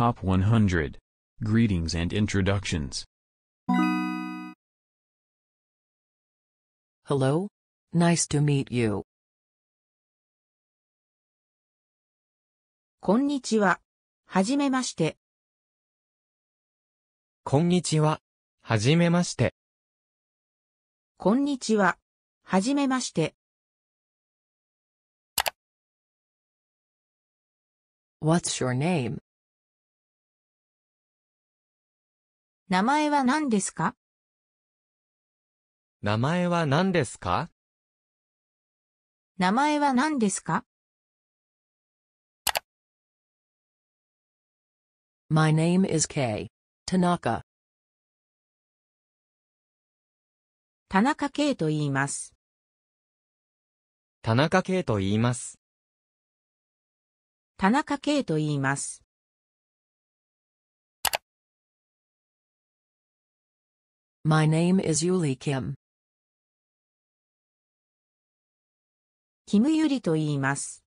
Top 100 Greetings and Introductions Hello? Nice to meet you. こんにちは。はじめまして。こんにちは。はじめまして。こんにちは。はじめまして。What's your name? 名前は何ですか名前は何ですか名前は何ですか ?My name is K. Tanaka. 田中圭と言います。田中圭と言います。田中圭と言います。My name is Yuli Kim. キムユリと言います。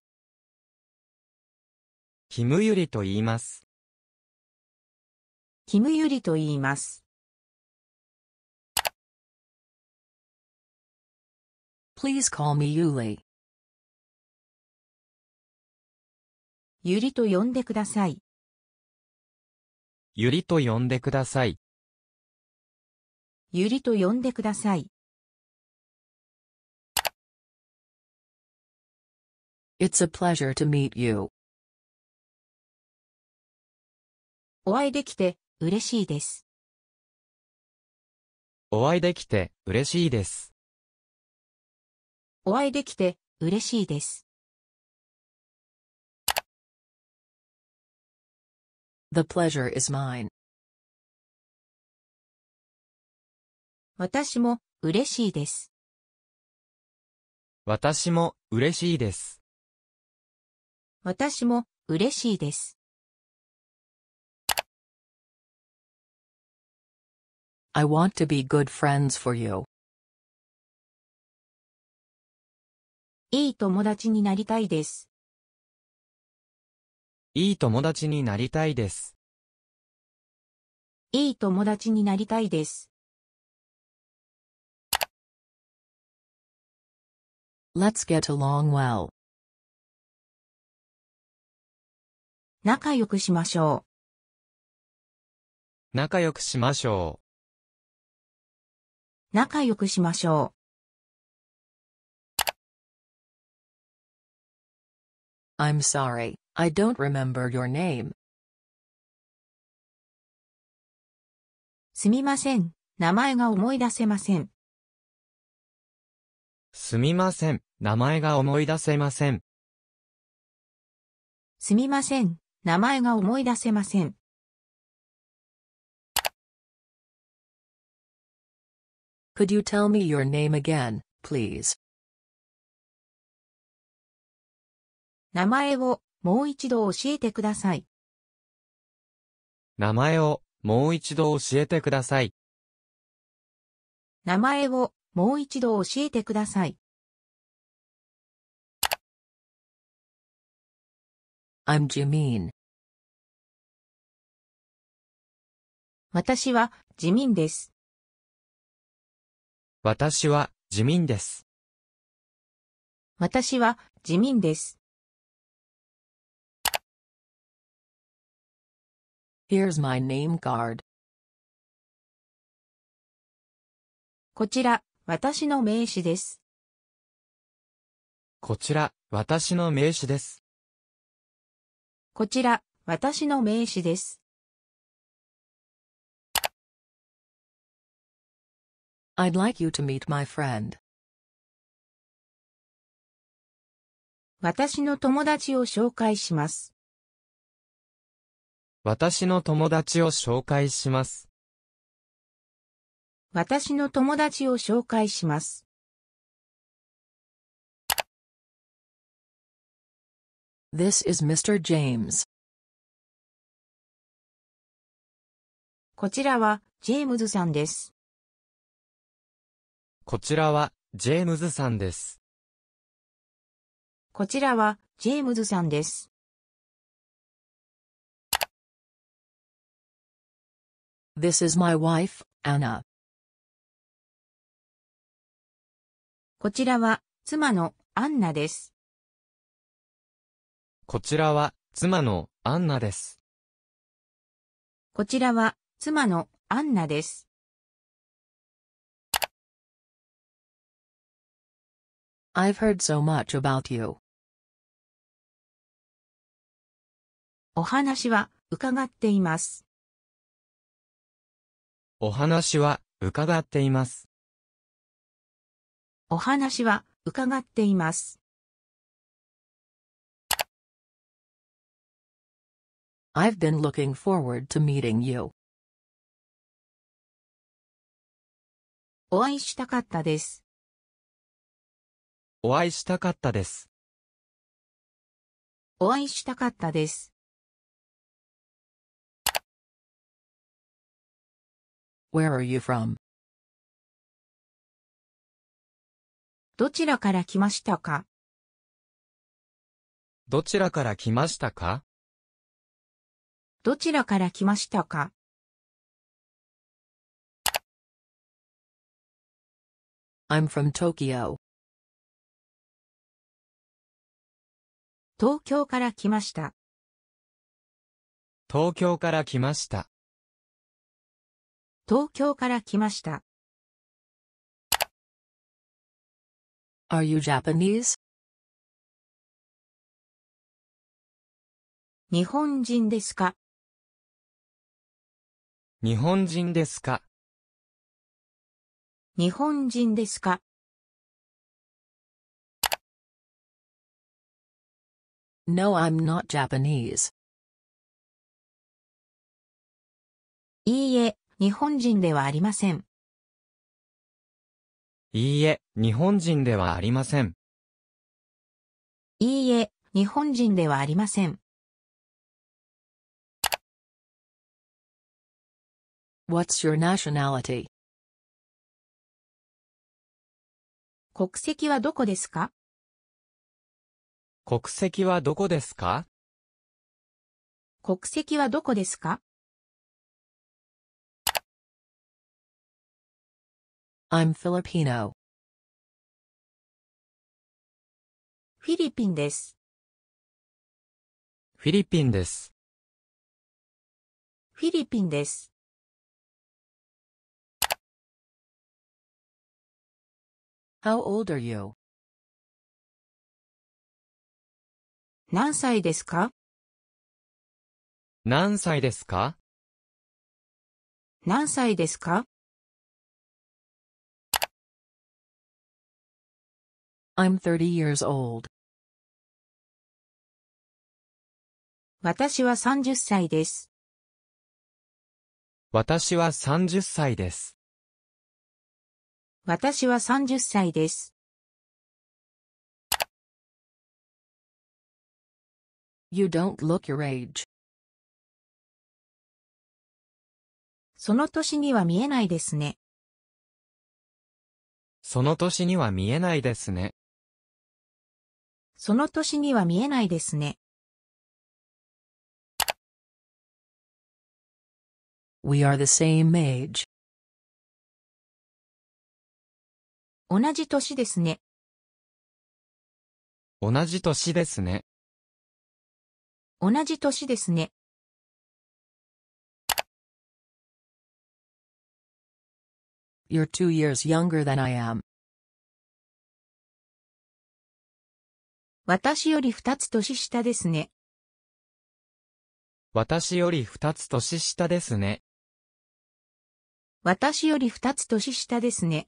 キムユリと言います。キムユリと言います。Please call me Yuli. ゆりと呼んでください。ゆりと呼んでください。ゆりと呼んでください。It's a pleasure to meet you. お会いできて嬉しいです。お会いできて嬉しいです。お会いできて嬉しいです。The pleasure is mine. 私も嬉しいです。私も嬉しいです。私も嬉しいです。I want to be good friends for you. いい友達になりたいです。いい友達になりたいです。いい友達になりたいです。Let's get along well. 仲良くしましょう。仲良くしましょう。仲良くしましょう。I'm sorry, I don't remember your name. すみません、名前が思い出せません。すみません。名前が思い出せません。すみません。名前が思い出せません。Could you tell me your name again, please? 名前をもう一度教えてください。名前をもう一度教えてください。名前をもう一度教えてください。I'm Jimin. 私は、自民です。私は、自民です。私は、自民です。Here's my name card. こちら、私の名刺です。こちら、私の名刺です。こちら、私の名刺です。I'd like you to meet my friend. 私の友達を紹介します。私の友達を紹介します。私の友達を紹介します。This is Mr. James. こちらは、ジェームズさんです。こちらは、ジェームズさんです。こちらは、ジェームズさんです。This is my wife, Anna. こちらは、妻のアンナです。こちらは、妻のアンナです。こちらは、妻のアンナです。I've heard so much about you. お話は伺っています。お話は伺っています。お話は伺っています。I've been looking forward to meeting you. お会いしたかったです。お会いしたかったです。お会いしたかったです。Where are you from? どちらから来ましたかどちらから来ましたかどちらから来ましたか ?I'm from Tokyo 東京から来ました。東京から来ました。東京から来ました。Are you Japanese? 日本人ですか日本人ですか日本人ですか？No, I'm not Japanese. いいえ、日本人ではありません。いいえ、日本人ではありません。いいえ、日本人ではありません。What's your nationality? 国籍はどこですか国籍はどこですか国籍はどこですか ?I'm Filipino. フィリピンです。フィリピンです。フィリピンです。How old are you? 何歳ですか何歳ですか何歳ですか ?I'm 30 years old. 私は30歳です。私は30歳です。私は30歳です。You don't look your age. その年には見えないですね。その年には見えないですね。その年には見えないですね。We are the same age. 同じ年ですね。同じ年ですね。同じ年ですね。You're two years younger than I am. 私より二つ年下ですね。私より二つ年下ですね。私より二つ年下ですね。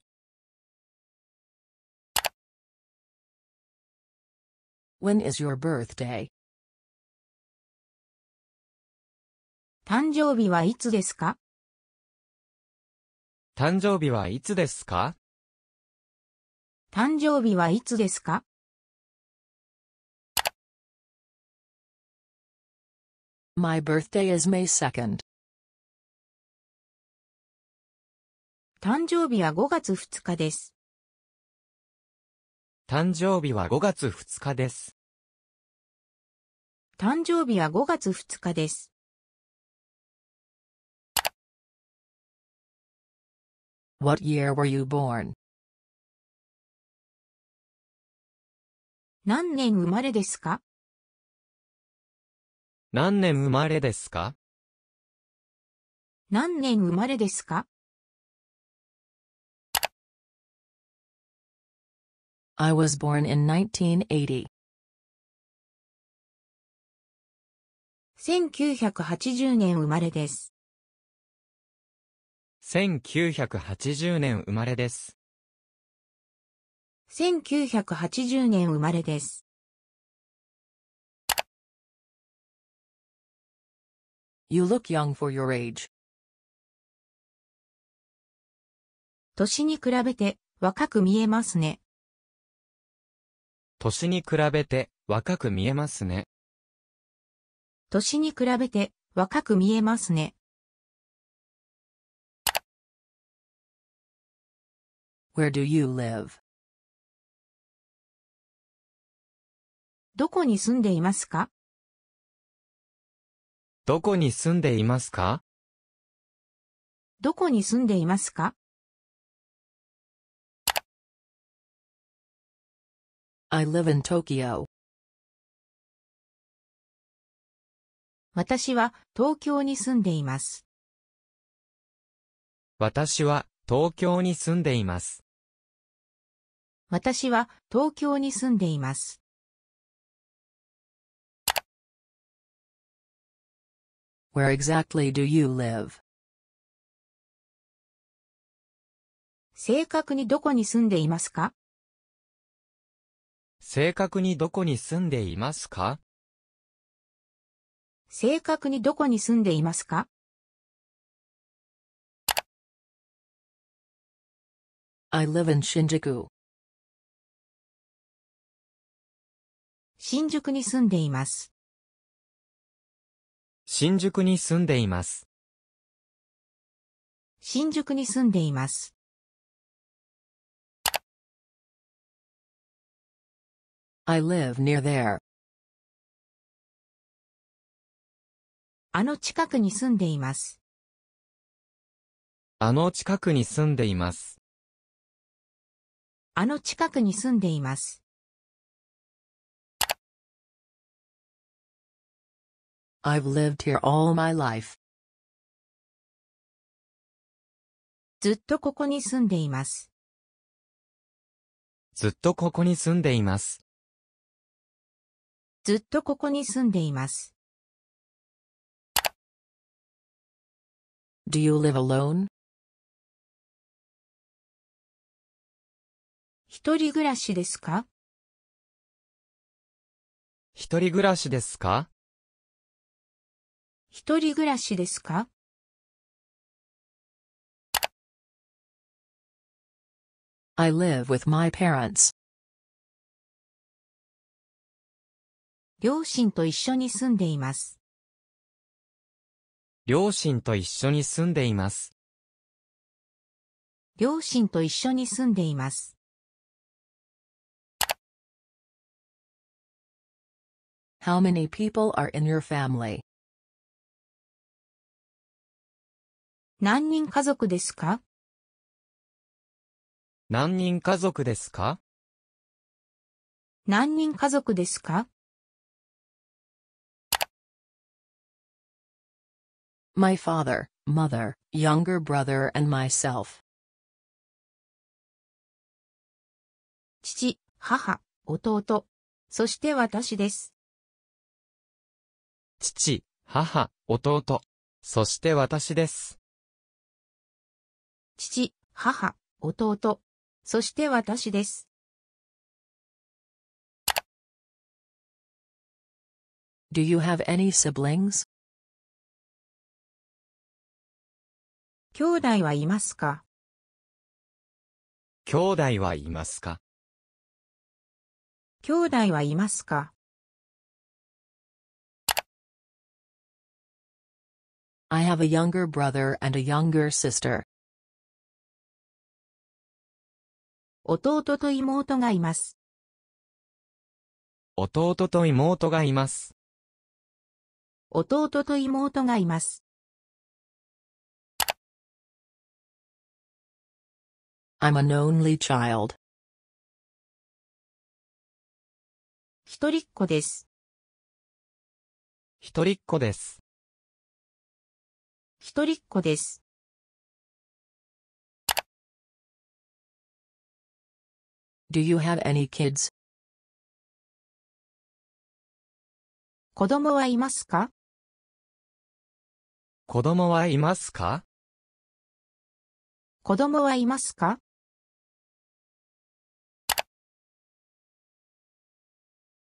When is your birthday? 誕生日はいつですか誕生日はいつですか誕生日はいつですか？My birthday is May 2nd. 誕生日は5月2日です。誕生日は5月2日です。誕生日は5月2日です。What year were you born? 何年生まれですか何年生まれですか何年生まれですか I was born in 1980. 1980年生まれです。1980年生まれです。1980年生まれです。You look young for your age. 年に比べて若く見えますね。年に比べて若く見えますね。年に比べて若く見えますね。Where do you live? どこに住んでいますかどこに住んでいますかどこに住んでいますか I live in Tokyo. 私は東京に住んでいます。私は東京に住んでいます。私は東京に住んでいます。Where exactly do you live? 正確にどこに住んでいますか正確にどこに住んでいますか正確にどこに住んでいますか新宿に住んでいます。新宿に住んでいます。新宿に住んでいます。I live near there. あの近くに住んでいます。あの近くに住んでいます。あの近くに住んでいます。I've lived here all my life. ずっとここに住んでいます。ずっとここに住んでいます。ずっとここに住んでいます。Do you live alone? 一人暮らしですか一人暮らしですか一人暮らしですか？I live with my parents. 両親と一緒に住んでいます。両親と一緒に住んでいます。両親と一緒に住んでいます。How many people are in your family? 何人家族ですか何人家族ですか何人家族ですか my father, mother, younger brother and myself. 父、母、弟、そして私です。父、母、弟、そして私です。父、母、弟、そして私です。Do you have any siblings? 兄弟はいますか兄弟はいますか兄弟はいますか？I have a younger brother and a younger sister. 弟と妹がいます。弟と妹がいます。弟と妹がいます。I'm an only child. 一人っ子です。一人っ子です。一人っ子です。Do you have any kids? 子供はいますか子供はいますか子供はいますか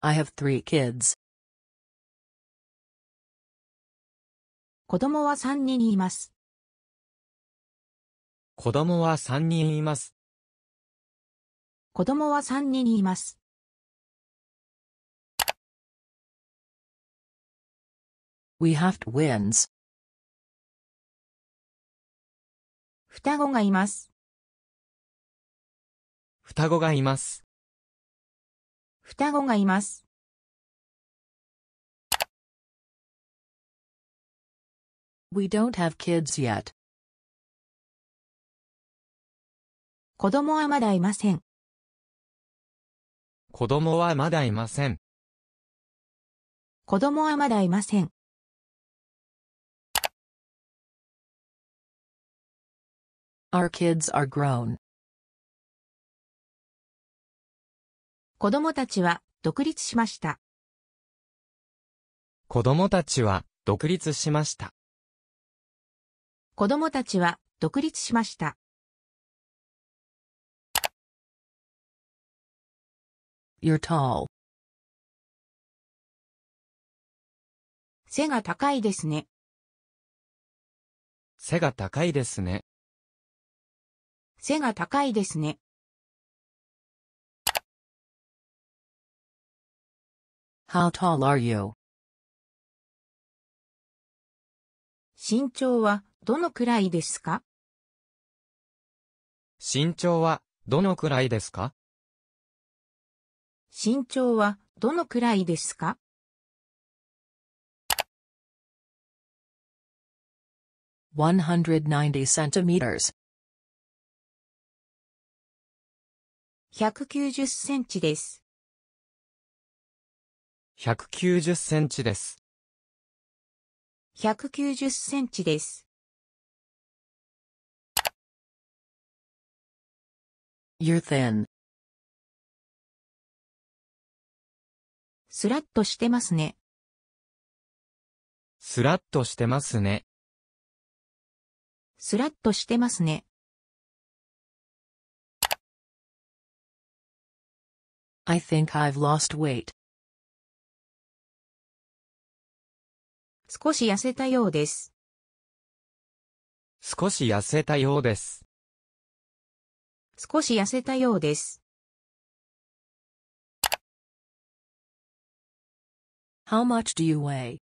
I have three kids. 子供は3人います。子供は3人います。子供は3人います。We have twins. 双子がいます。双子がいます。双子がいます。We don't have kids yet. 子供はまだいません。子供はまだいません。子供はまだいません。Our kids are grown. 子供たちは独立しました。子供たちは独立しました。子供たちは独立しました。You're tall. 背が高いですね。背が高いですね。背が高いですね。How tall are you? 身長はどのくらいですか身長はどのくらいですか身長はどのくらいですか190 centimeters 190センチです。190センチです。190センチです。You're thin. スラッとしてますね。スラッとしてますね。スラッとしてますね。I think I've lost weight. 少し痩せたようです。少し痩せたようです。少し痩せたようです。How much do you weigh?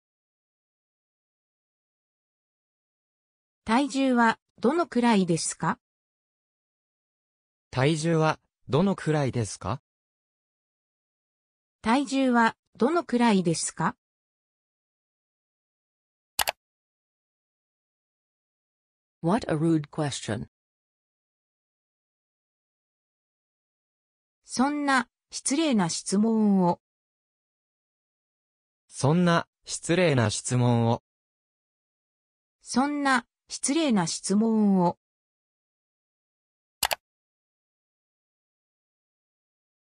体重はどのくらいですか体重はどのくらいですか体重はどのくらいですか What a rude question. そんな失礼な質問を。そんな失礼な質問を。そんな失礼な質問を。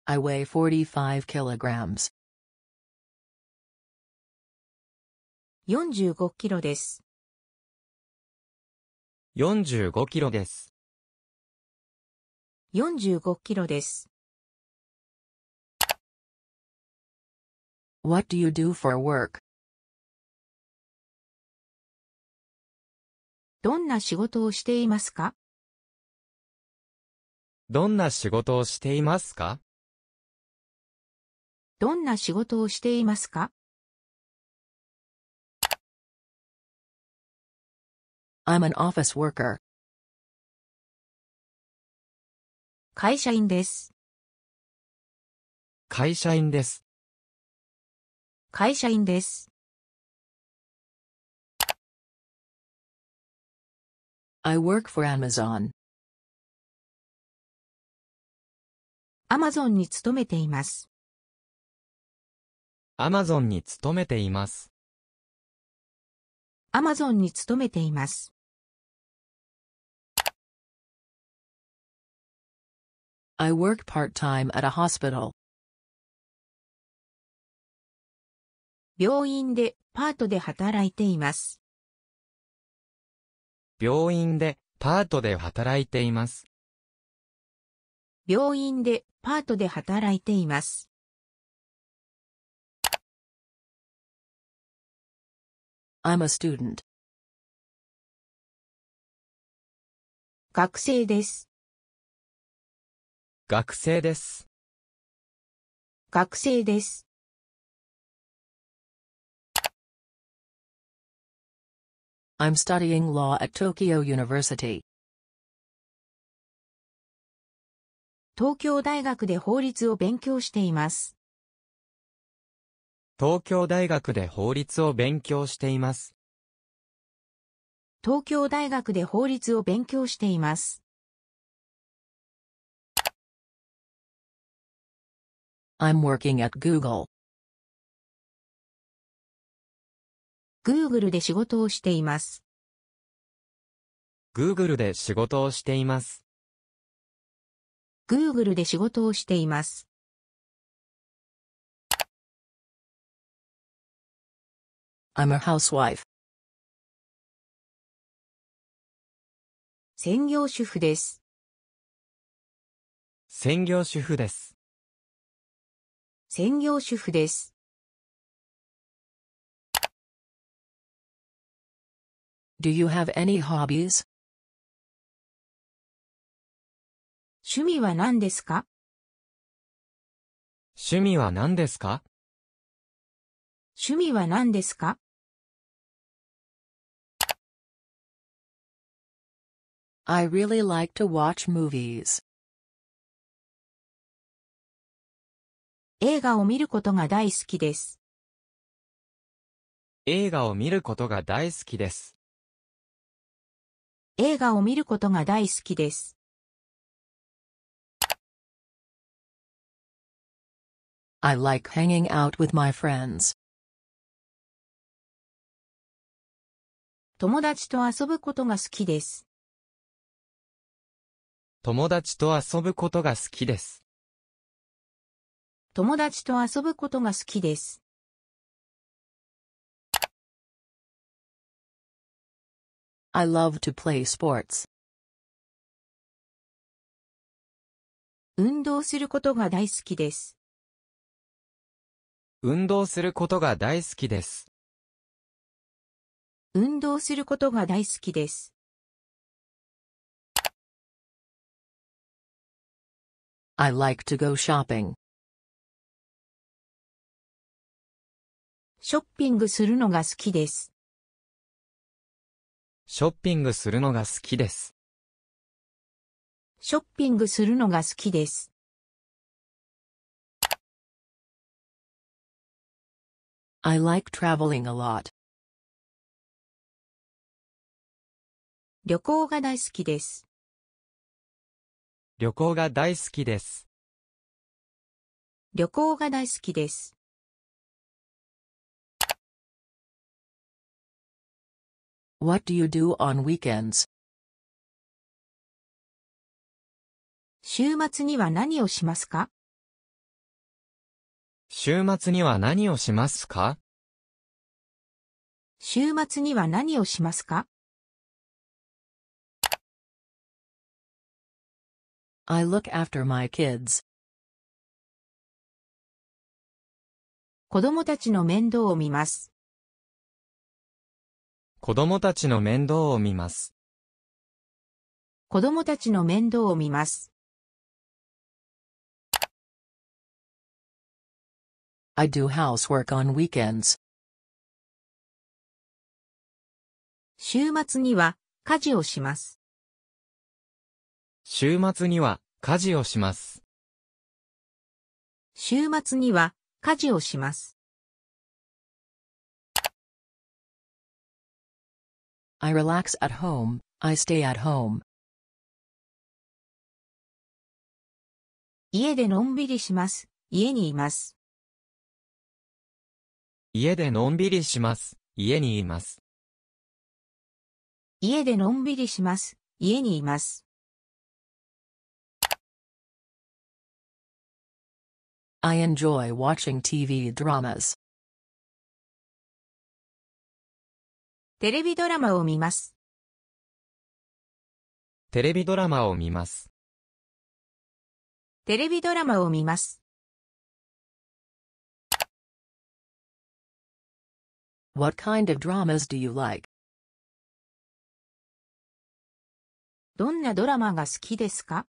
I weigh forty five kilograms. 45キロです。45キロです。45キロです。What do you do for work? どんな仕事をしていますかどんな仕事をしていますかどんな仕事をしていますか I'm an office worker. 会社員です。会社員です。会社員です。I work for Amazon. アマゾンに勤めています。アマゾンに勤めています。アマゾンに勤めています。I work part-time at a hospital. 病院でパートで働いています。病院でパートで働いています。病院でパートで働いています。I'm a student. 学生です。学生です。学生です。I'm studying law at Tokyo University. 東京大学で法律を勉強しています。東京大学で法律を勉強しています。東京大学で法律を勉強しています。I'm working at Google. Google で仕事をしています。Google で仕事をしています。Google で仕事をしています。I'm a housewife. 専業主婦です。専業主婦です。専業主婦です。Do you have any hobbies? 趣味は何ですか趣味は何ですか趣味は何ですか？I really like to watch movies. 映画を見ることが大好きです。映画を見ることが大好きです。映画を見ることが大好きです。I like hanging out with my friends. 友達と遊ぶことが好きです。友達と遊ぶことが好きです。友達と遊ぶことが好きです。I love to play sports. 運動することが大好きです。運動することが大好きです。運動することが大好きです。I like to go shopping. ショッピングするのが好きです。ショッピングするのが好きです。ショッピングするのが好きです。I like traveling a lot. 旅行が大好きです。旅行が大好きです。旅行が大好きです。What do you do on weekends? 週末には何をしますか週末には何をしますか週末には何をしますか I look after my kids. 子供たちの面倒を見ます。子供たちの面倒を見ます。子供たちの面倒を見ます。I do housework on weekends. 週末には家事をします。週末には家事をします。週末には家事をします。I relax at home, I stay at home. 家でのんびりします。家にいます。家でのんびりします。家にいます。家でのんびりします。家にいます。I enjoy watching TV dramas. テレビドラマを見ます。テレビドラマを見ます。テレビドラマを見ます。What kind of dramas do you like? どんなドラマが好きですか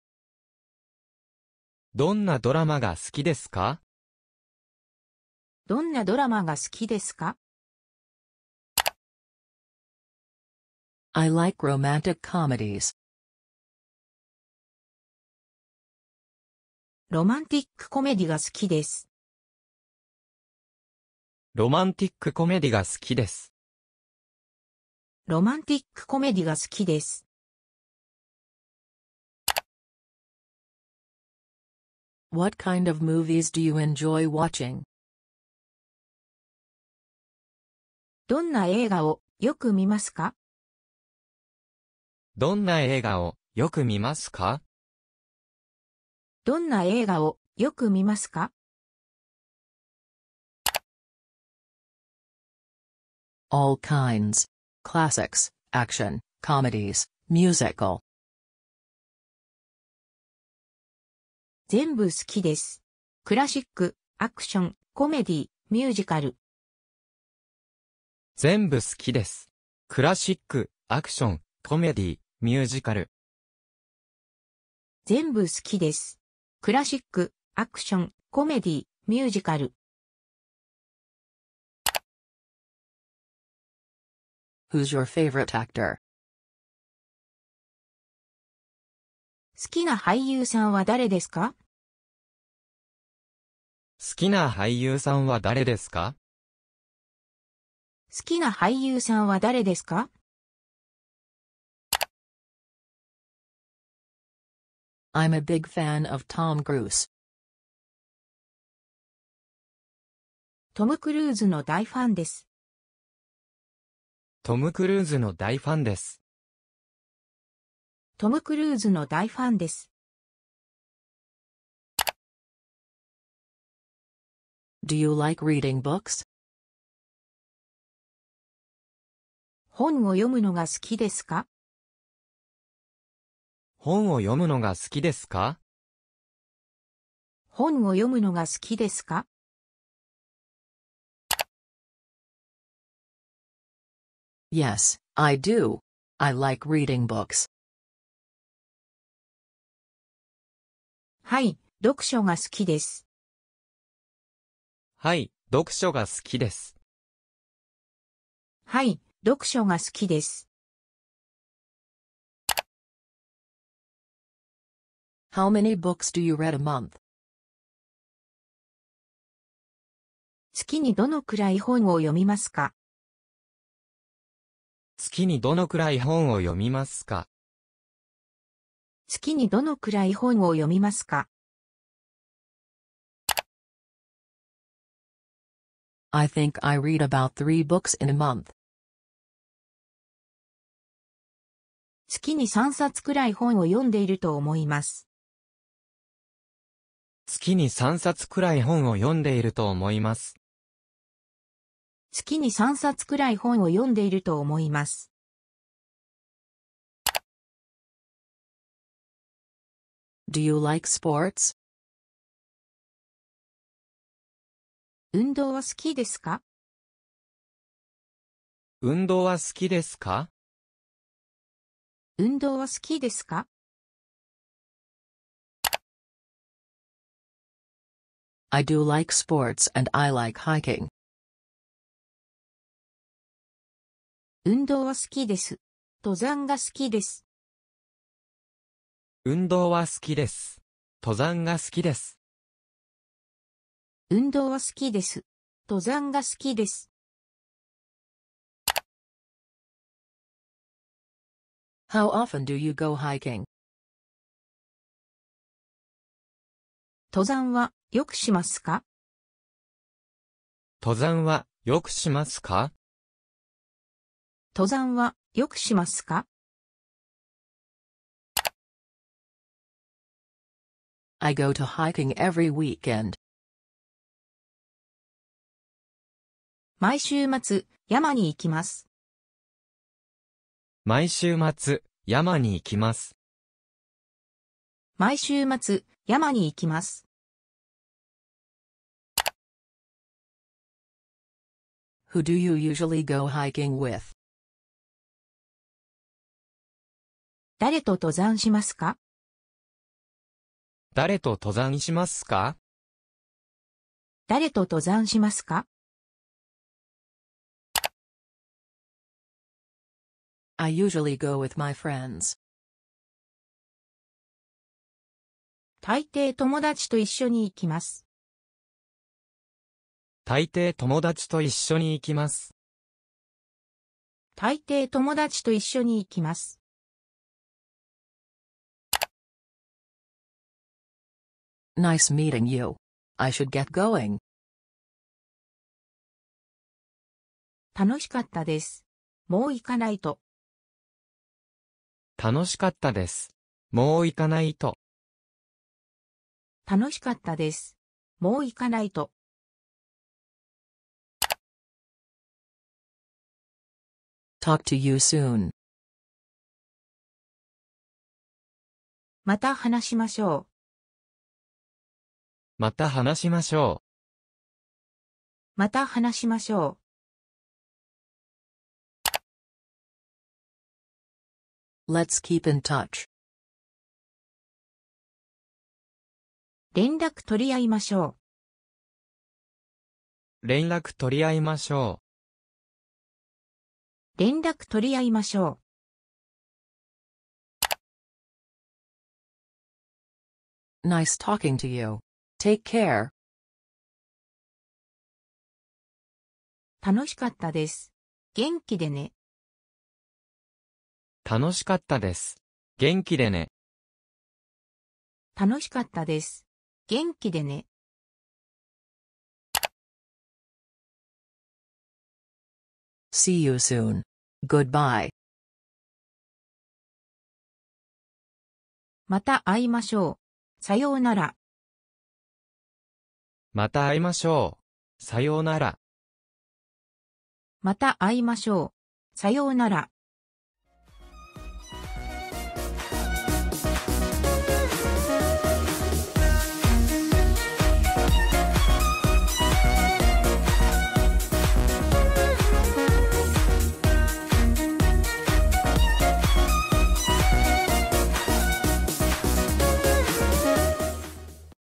どんなドラマが好きですかどんなドラマが好きですか ?I like romantic comedies. ロマンティックコメディが好きです。ロマンティックコメディが好きです。ロマンティックコメディが好きです。What kind of movies do you enjoy watching? どんな映画をよく見ますかどんな映画をよく見ますかどんな映画をよく見ますか All kinds. Classics, action, comedies, musical, 全部好きです。クラシック、アクション、コメディ、ミュージカル。全部好きです。クラシック、アクション、コメディ、ミュージカル。全部好きです。クラシック、アクション、コメディ、ミュージカル。Who's your favorite actor? 好きな俳優さんは誰ですか好きな俳優さんは誰ですか好きな俳優さんは誰ですか？I'm a big fan of Tom Cruise. トム・クルーズの大ファンです。トム・クルーズの大ファンです。トム・クルーズの大ファンです。Do you like reading books? 本を読むのが好きですか本を読むのが好きですか本を読むのが好きですか ?Yes, I do. I like reading books. はい、読書が好きです。はい、読書が好きです。はい、読書が好きです。How many books do you read a month? 月にどのくらい本を読みますか月にどのくらい本を読みますか月にどのくらい本を読みますか ?I think I read about three books in a month. 月に3冊くらい本を読んでいると思います。月に3冊くらい本を読んでいると思います。月に3冊くらい本を読んでいると思います。Do you like sports? 運動は好きですか運動は好きですか運動は好きですか？I do like sports and I like hiking. 運動は好きです。登山が好きです。運動は好きです。登山が好きです。運動は好きです。登山が好きです。How often do you go hiking? 登山はよくしますか登山はよくしますか登山はよくしますか I go to hiking every weekend. 毎週末、山に行きます。毎週末、山に行きます。毎週末、山に行きます。Who do you usually go hiking with? 誰と登山しますか誰と登山しますか誰と登山しますか？I usually go with my friends. 大抵友達と一緒に行きます。大抵友達と一緒に行きます。大抵友達と一緒に行きます。Nice meeting you. I should get going. 楽しかったです。もう行かないと。楽しかったです。もう行かないと。楽しかったです。もう行かないと。talk to you soon. また話しましょう。また話しましょう。また話しましょう。Let's keep in touch. 連絡取り合いましょう。連絡取り合いましょう。連絡取り合いましょう。Nice talking to you. Take care. 楽しかったです。元気でね。楽しかったです。元気でね。楽しかったです。元気でね。See you soon. Goodbye. また会いましょう。さようなら。また会いましょう。さようなら。また会いましょう。さようなら。